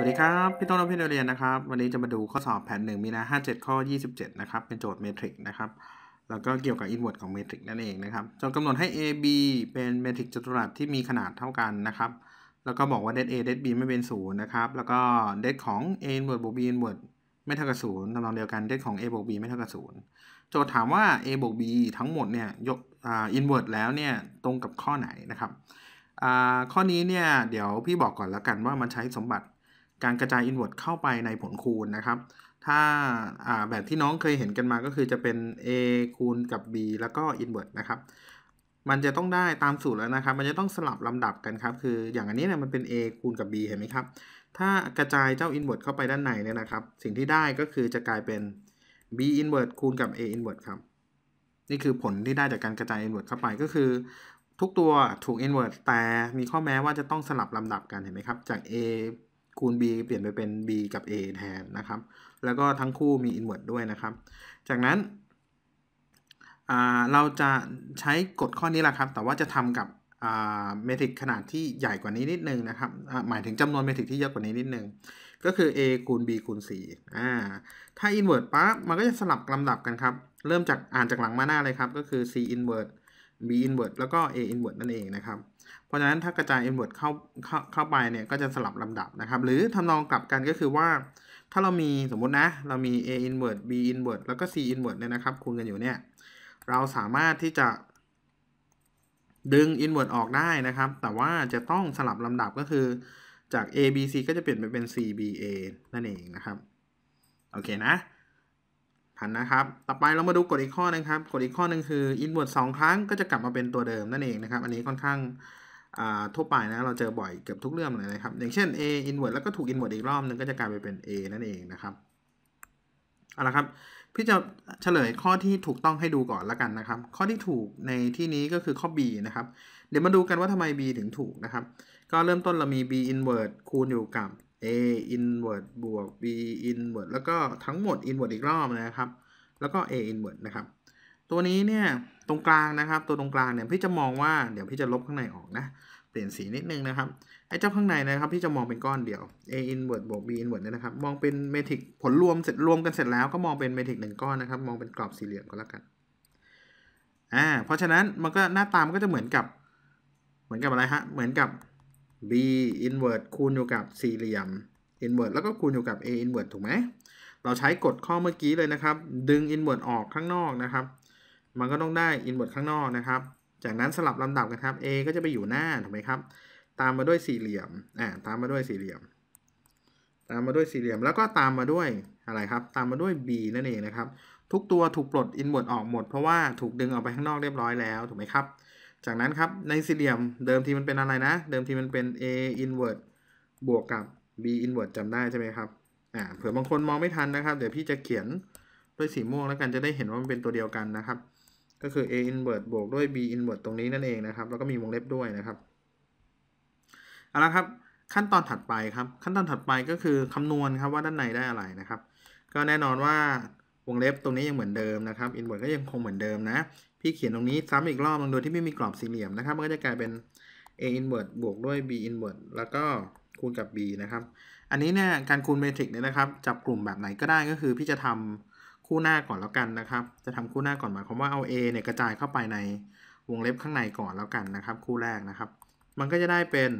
วัสดีครับ พี่ต้นและพี่นเรียนนะครับ วันนี้จะมาดูข้อสอบแผนหนึ่งมีนา57 ข้อ 27 นะครับ เป็นโจทย์เมทริกนะครับ แล้วก็เกี่ยวกับอินเวอร์สของเมทริกนั่นเองนะครับจงกำหนดให้ AB เป็นเมทริกจัตุรัสที่มีขนาดเท่ากันนะครับ แล้วก็บอกว่าเด d A เดต B ไม่เป็นศูนย์นะครับ แล้วก็เดตของ A อินเวอร์สบวก B อินเวอร์สไม่เท่ากับศูนย์ทำนองเดียวกันเดตของ A บวก B ไม่เท่ากับศูนย์โจทย์ถามว่า A บวก B ทั้งหมดเนี่ยยกอินเวอร์สแล้วเนี่ยตรงกับข้อไหนนะครับข้อนี้เนี่ยเดี๋ยวพี่บอกก่อนแล้วกันว่ามันใช้สมบัติการกระจายอินเวอร์ตเข้าไปในผลคูณนะครับ ถ้าแบบที่น้องเคยเห็นกันมาก็คือจะเป็น a คูณกับ b แล้วก็อินเวอร์ตนะครับ มันจะต้องได้ตามสูตรแล้วนะครับ มันจะต้องสลับลำดับกันครับ คืออย่างอันนี้เนี่ยมันเป็น a คูณกับ b เห็นไหมครับ ถ้ากระจายเจ้าอินเวอร์ตเข้าไปด้านในเนี่ยนะครับ สิ่งที่ได้ก็คือจะกลายเป็น b อินเวอร์ตคูณกับ a อินเวอร์ตครับ นี่คือผลที่ได้จากการกระจายอินเวอร์ตเข้าไปก็คือ ทุกตัวถูก i n v e r ์ e แต่มีข้อแม้ว่าจะต้องสลับลำดับกัน เห็นไหมครับ จาก a คูณ b เปลี่ยนไปเป็น b กับ a แทนนะครับ แล้วก็ทั้งคู่มี inverse ด้วยนะครับ จากนั้น เราจะใช้กฎข้อนี้แหละครับ แต่ว่าจะทำกับเมทริกขนาดที่ใหญ่กว่านี้นิดนึงนะครับ หมายถึงจำนวนเมทริกที่เยอะกว่านี้นิดนึง ก็คือ a คูณ b คูณ c าถ้า inverse ปั๊บมันก็จะสลับลำดับกันครับ เริ่มจากอ่านจากหลังมาหน้าเลยครับ ก็คือ c inverse b inverse แล้วก็ a inverse นั่นเองนะครับ เพราะฉะนั้นถ้ากระจาย inverse เข้าเข้าเข้าไปเนี่ยก็จะสลับลำดับนะครับ หรือทำนองกลับกันก็คือว่า ถ้าเรามีสมมตินะ เรามี a inverse b inverse แล้วก็ c inverse เนี่ยนะครับ คูณกันอยู่เนี่ยเราสามารถที่จะ ดึง inverse ออกได้นะครับ แต่ว่าจะต้องสลับลำดับก็คือจาก a b c ก็จะเปลี่ยนไปเป็น c b a นั่นเองนะครับโอเคนะพันนะครับต่อไปเรามาดูกฎอีกข้อนึงครับกฎอีกข้อนึงคืออินเวอร์สองครั้งก็จะกลับมาเป็นตัวเดิมนั่นเองนะครับอันนี้ค่อนข้างทั่วไปนะเราเจอบ่อยเกือบทุกเรื่องเลยนะครับอย่างเช่น a นเวอร์ e แล้วก็ถูกอนเวอร์ e อีกรอบนึงก็จะกลายไปเป็น a นั่นเองนะครับเอาละครับพี่จะเฉลยข้อที่ถูกต้องให้ดูก่อนละกันนะครับข้อที่ถูกในที่นี้ก็คือข้อ b นะครับเดี๋ยวมาดูกันว่าทำไม b ถึงถูกนะครับก็เริ่มต้นเรามี b inverse คูณอยู่กับ a i n v e r s บวก b i n v e r s แล้วก็ทั้งหมด i n v e r s อีกรอบนะครับ แล้วก็ a i n v e r s นะครับ ตัวนี้เนี่ยตรงกลางนะครับตัวตรงกลางเนี่ยพี่จะมองว่าเดี๋ยวพี่จะลบข้างในออกนะ เปลี่ยนสีนิดนึงนะครับไอ้เจ้าข้างในนะครับพี่จะมองเป็นก้อนเดียว a i n v e r s บวก b i n v e r s เนี่ยนะครับมองเป็นเมทริกผลรวมเสร็จรวมกันเสร็จแล้วก็มองเป็นเมทริกหนึ่งก้อนนะครับมองเป็นกรอบสี่เหลี่ยมก็แล้วกัน อ่าเพราะฉะนั้นมันก็หน้าตามันก็จะเหมือนกับเหมือนกับอะไรฮะเหมือนกับ b inverse คูณอยู่กับสี่เหลี่ยม inverse แล้วก็คูณอยู่กับ a inverse ถูกไหม เราใช้กฎข้อเมื่อกี้เลยนะครับ ดึง inverse ออกข้างนอกนะครับ มันก็ต้องได้ inverse ข้างนอกนะครับจากนั้นสลับลำดับกันครับ a ก็จะไปอยู่หน้าถูกไหมครับ ตามมาด้วยสี่เหลี่ยมอ่าตามมาด้วยสี่เหลี่ยม ตามมาด้วยสี่เหลี่ยมแล้วก็ตามมาด้วยอะไรครับ ตามมาด้วย b นั่นเองนะครับทุกตัวถูกปลด inverse ออกหมดเพราะว่าถูกดึงออกไปข้างนอกเรียบร้อยแล้วถูกไหมครับจากนั้นครับในสี่เหลี่ยมเดิมทีมันเป็นอะไรนะ เดิมทีมันเป็น a inverse บวกกับ b inverse จำได้ใช่ไหมครับอ่าเผื่อบางคนมองไม่ทันนะครับ เดี๋ยวพี่จะเขียนด้วยสีม่วงแล้วกันจะได้เห็นว่ามันเป็นตัวเดียวกันนะครับ ก็คือ a inverse บวกด้วย b inverse ตรงนี้นั่นเองนะครับแล้วก็มีวงเล็บด้วยนะครับเอาละครับขั้นตอนถัดไปครับ ขั้นตอนถัดไปก็คือคำนวณครับว่าด้านในได้อะไรนะครับ ก็แน่นอนว่าวงเล็บตรงนี้ยังเหมือนเดิมนะครับ inverse ก็ยังคงเหมือนเดิมนะพี่เขียนตรงนี้ ซ้ำอีกรอบนึงโดยที่ไม่มีกรอบสี่เหลี่ยมนะครับ มันก็จะกลายเป็น a i n v e r t บวกด้วย b i n v e r t แล้วก็คูณกับ b นะครับ อันนี้เนี่ยการคูณเมทริกเนี่ยนะครับจับกลุ่มแบบไหนก็ได้ก็คือพี่จะทำคู่หน้าก่อนแล้วกันนะครับ จะทำคู่หน้าก่อนหมายความว่าเอา a เนี่ยกระจายเข้าไปในวงเล็บข้างในก่อนแล้วกันนะครับ คู่แรกนะครับ มันก็จะได้เป็น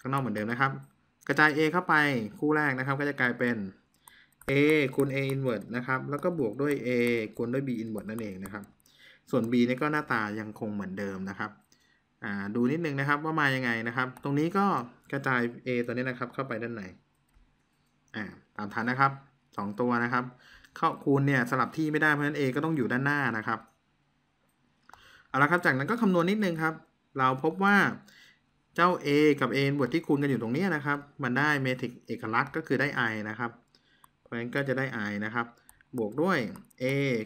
ข้างนอกเหมือนเดิมนะครับ กระจาย a เข้าไปคู่แรกนะครับ ก็จะกลายเป็น a คูณ a i n v e r t นะครับ แล้วก็บวกด้วย a คูณด้วย b i n v e r t นั่นเองนะครับส่วน B นี่ก็หน้าตายังคงเหมือนเดิมนะครับ ดูนิดนึงนะครับว่ามายังไงนะครับ ตรงนี้ก็กระจาย A ตัวนี้นะครับเข้าไปด้านในตามทันนะครับ 2 ตัวนะครับเข้าคูณเนี่ยสลับที่ไม่ได้เพราะฉะนั้น A ก็ต้องอยู่ด้านหน้านะครับ เอาละครับจากนั้นก็คำนวณนิดนึงครับ เราพบว่าเจ้า A กับ A บวกที่คูณกันอยู่ตรงนี้นะครับ มันได้เมทริกเอกลักษณ์ก็คือได้ I นะครับ เพราะฉะนั้นก็จะได้ I นะครับบวกด้วย A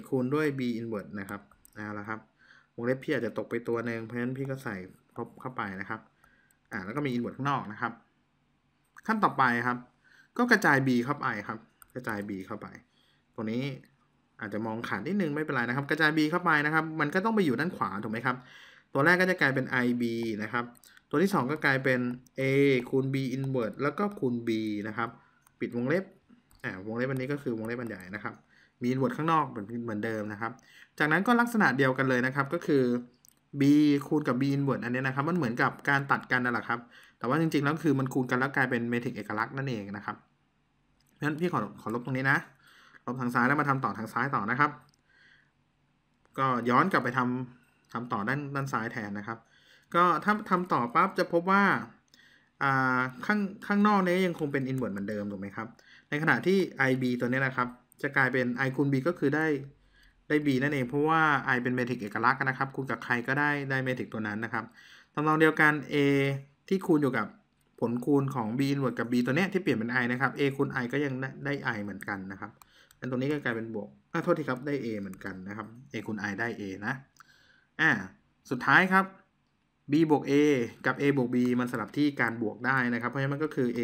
คูณด้วย B inverse นะครับเอาละครับวงเล็บพี่ อาจจะตกไปตัวหนึ่งเพราะฉะนั้นพี่ก็ใส่ครบเข้าไปนะครับอ่าแล้วก็มีอิเวอร์ d ข้างนอกนะครับขั้นต่อไปครับ ก็กระจาย b เข้าไปครับ กระจาย b เข้าไป ตัวนี้อาจจะมองขาดนิดนึงไม่เป็นไร นะครับ กระจาย b เข้าไปนะครับมันก็ต้องไปอยู่ด้านขวาถูกไหมครับตัวแรกก็จะกลายเป็น ib นะครับ ตัวที่ 2 ก็กลายเป็น a คูณ b i n อร r d แล้วก็คูณ b นะครับปิดวงเล็บอ่าวงเล็บอันนี้ก็คือวงเล็บอันใหญ่นะครับมีอิเวอร์ d ข้างนอกเหมือนเหมือนเดิมนะครับ จากนั้นก็ลักษณะเดียวกันเลยนะครับ ก็คือ b คูณกับ b เ n อร r d อันนี้นะครับมันเหมือนกับการตัดกันนั่นแหละครับ แต่ว่าจริง ๆแล้วคือมันคูณกันแล้วกลายเป็นเมทริกเอกลักษณ์นั่นเองนะครับงั้นพี่ขอขอลบตรงนี้นะ ลบทางซ้ายแล้วมาทำต่อทางซ้ายต่อนะครับ ก็ย้อนกลับไปทำทำต่อด้านด้านซ้ายแทนนะครับ ก็ถ้าทำต่อปั๊บจะพบว่าข้างข้างนอกนี้ยังคงเป็นอิเวอร์ d เหมือนเดิมถูกไหมครับ ในขณะที่ ib ตัวนี้นะครับจะกลายเป็น i คูณ b ก็คือได้ได้ b นั่นเอง เพราะว่า i เป็นเมทริกเอกลักษณ์นะครับ คูณกับใครก็ได้ได้เมทริกตัวนั้นนะครับ ทำนองเดียวกัน a ที่คูณอยู่กับผลคูณของ b i ว v กับ b ตัวเนี้ยที่เปลี่ยนเป็น i นะครับ a คูณ i ก็ยังได้ i เหมือนกันนะครับอันตรงนี้ก็กลายเป็นบวกอ่ะโทษทีครับได้ a เหมือนกันนะครับ a คูณ i ได้ a นะ อ่า สุดท้ายครับ b บวก a กับ a บวก b มันสลับที่การบวกได้นะครับ เพราะฉะนั้นมันก็คือ a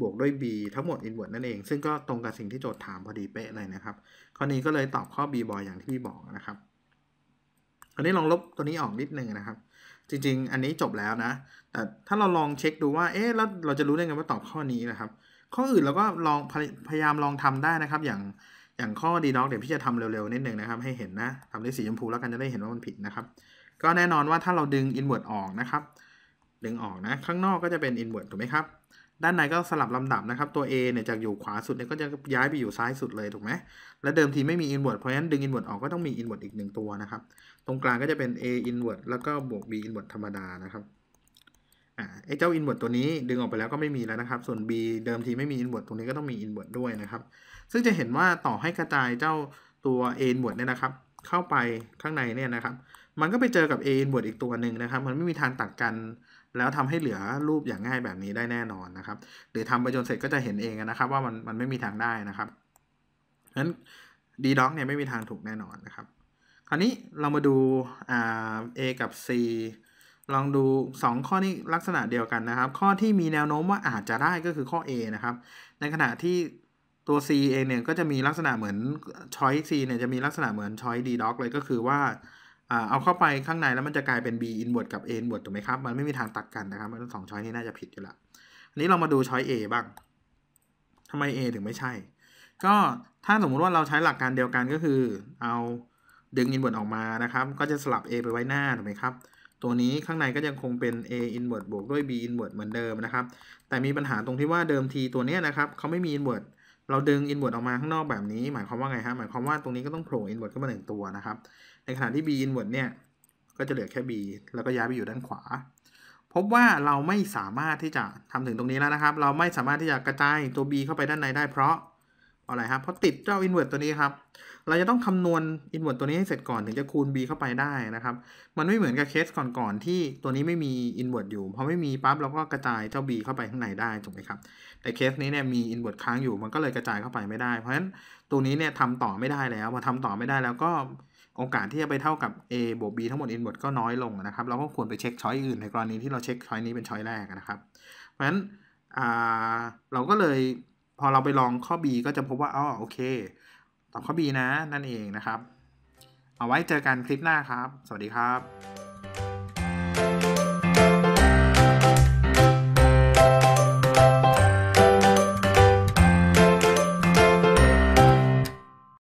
บวกด้วย b ทั้งหมด i n วอ r ์สนั่นเองซึ่งก็ตรงกับสิ่งที่โจทย์ถามพอดีเป๊ะเลยนะครับ ข้อนี้ก็เลยตอบข้อ b บอยอย่างที่พี่บอกนะครับคราวนี้ลองลบตัวนี้ออกนิดนึงนะครับ จริงๆ อันนี้จบแล้วนะ แต่ถ้าเราลองเช็คดูว่า เอ๊ะแล้วเราจะรู้ได้ไงว่าตอบข้อนี้นะครับ ข้ออื่นเราก็ลองพยายามลองทำได้นะครับ อย่างอย่างข้อดีด็อกเดี๋ยวพี่จะทำเร็วๆนิดนึงนะครับให้เห็นนะทำด้วยสีชมพูแล้วกันจะได้เห็นว่ามันผิดนะครับ ก็แน่นอนว่าถ้าเราดึง inward ออกนะครับดึงออกนะ ข้างนอกก็จะเป็น inward ถูกไหมครับด้านในก็สลับลำดับนะครับ ตัว A เนี่ยจากอยู่ขวาสุดเนี่ยก็จะย้ายไปอยู่ซ้ายสุดเลยถูกไหมและเดิมทีไม่มี inward เพราะฉะนั้นดึง inward ออกก็ต้องมี inward อีกหนึ่งตัวนะครับ ตรงกลางก็จะเป็น A inward แล้วก็บวก B inward ธรรมดา นะครับ อ่าไอ้เจ้า inward ตัวนี้ดึงออกไปแล้วก็ไม่มีแล้วนะครับ ส่วน B เดิมทีไม่มี inward ตรงนี้ก็ต้องมี inward ด้วยนะครับ ซึ่งจะเห็นว่าต่อให้กระจายเจ้าตัว A inward เนี่ยนะครับ เข้าไปข้างในเนี่ยนะครับ มันก็ไปเจอกับ A inward อีกตัวหนึ่งนะครับ มันไม่มีทางตัดกันแล้วทำให้เหลือรูปอย่างง่ายแบบนี้ได้แน่นอนนะครับหรือทำไปจนเสร็จก็จะเห็นเองนะครับ ว่ามันมันไม่มีทางได้นะครับเพราะฉะนั้นดีด็อกเนี่ยไม่มีทางถูกแน่นอนนะครับ คราวนี้เรามาดูอ่า A กับ C ลองดู 2 ข้อนี้ลักษณะเดียวกันนะครับ ข้อที่มีแนวโน้มว่าอาจจะได้ก็คือข้อ A นะครับในขณะที่ตัว C เองเนี่ยก็จะมีลักษณะเหมือนช้อย C เนี่ยจะมีลักษณะเหมือนช้อย D doc เลยก็คือว่าเอาเข้าไปข้างในแล้วมันจะกลายเป็น b i n v a r d กับ a i n v a r d ถูกไหมครับ มันไม่มีทางตัดกันนะครับสองช้อยนี้น่าจะผิดอยู่ละอันนี้เรามาดูช้อย a บ้าง ทำไม a ถึงไม่ใช่ ก็ถ้าสมมุติว่าเราใช้หลักการเดียวกันก็คือ เอาดึง i n v a r d ออกมานะครับ ก็จะสลับ a ไปไว้หน้าถูกไหมครับ ตัวนี้ข้างในก็ยังคงเป็น a i n v a r d บวกด้วย b i n v a r d เหมือนเดิมนะครับ แต่มีปัญหาตรงที่ว่าเดิมทีตัวนี้นะครับเขาไม่มี i n v a r d เราดึง i n v a r d ออกมาข้างนอกแบบนี้หมายความว่าไงฮะ หมายความว่าตรงนี้ก็ต้องโผล่ i n v a r d ขึ้นมาหนึ่งตัวนะครับในขณะที่ b i n วอ r ์สเนี่ยก็จะเหลือแค่ b แล้วก็ย้ายไปอยู่ด้านขวา พบว่าเราไม่สามารถที่จะทำถึงตรงนี้แล้วนะครับ เราไม่สามารถที่จะกระจายตัว b เข้าไปด้านในได้เพราะอะไรครับเพราะติดเจ้า i n วอ r ์สตัวนี้ครับเราจะต้องคำนวณ i n วอ r ์สตัวนี้ให้เสร็จก่อนถึงจะคูณ b เข้าไปได้นะครับ มันไม่เหมือนกับเคสก่อนๆที่ตัวนี้ไม่มี i n วอ r ์สอยู่พอไม่มีปั๊บเราก็กระจายเจ้า b เข้าไปข้างในได้ถูกไหมครับแต่เคสนี้เนี่ยมี i n วอ r ์สค้างอยู่ มันก็เลยกระจายเข้าไปไม่ได้ เพราะฉะนั้นตัวนี้เนี่ยทำต่อไม่ได้แล้วพอทาต่อไม่ได้แล้วก็โอกาสที่จะไปเท่ากับ a บวก b ทั้งหมด n หมดก็น้อยลงนะครับ เราก็ควรไปเช็คช้อยอื่นในกรณีที่เราเช็คช้อยนี้เป็นช้อยแรกนะครับ เพราะฉะนั้นเราก็เลยพอเราไปลองข้อ b ก็จะพบว่าอ๋อโอเคตอบข้อ b นะนั่นเองนะครับ เอาไว้เจอกันคลิปหน้าครับ สวัสดีครับ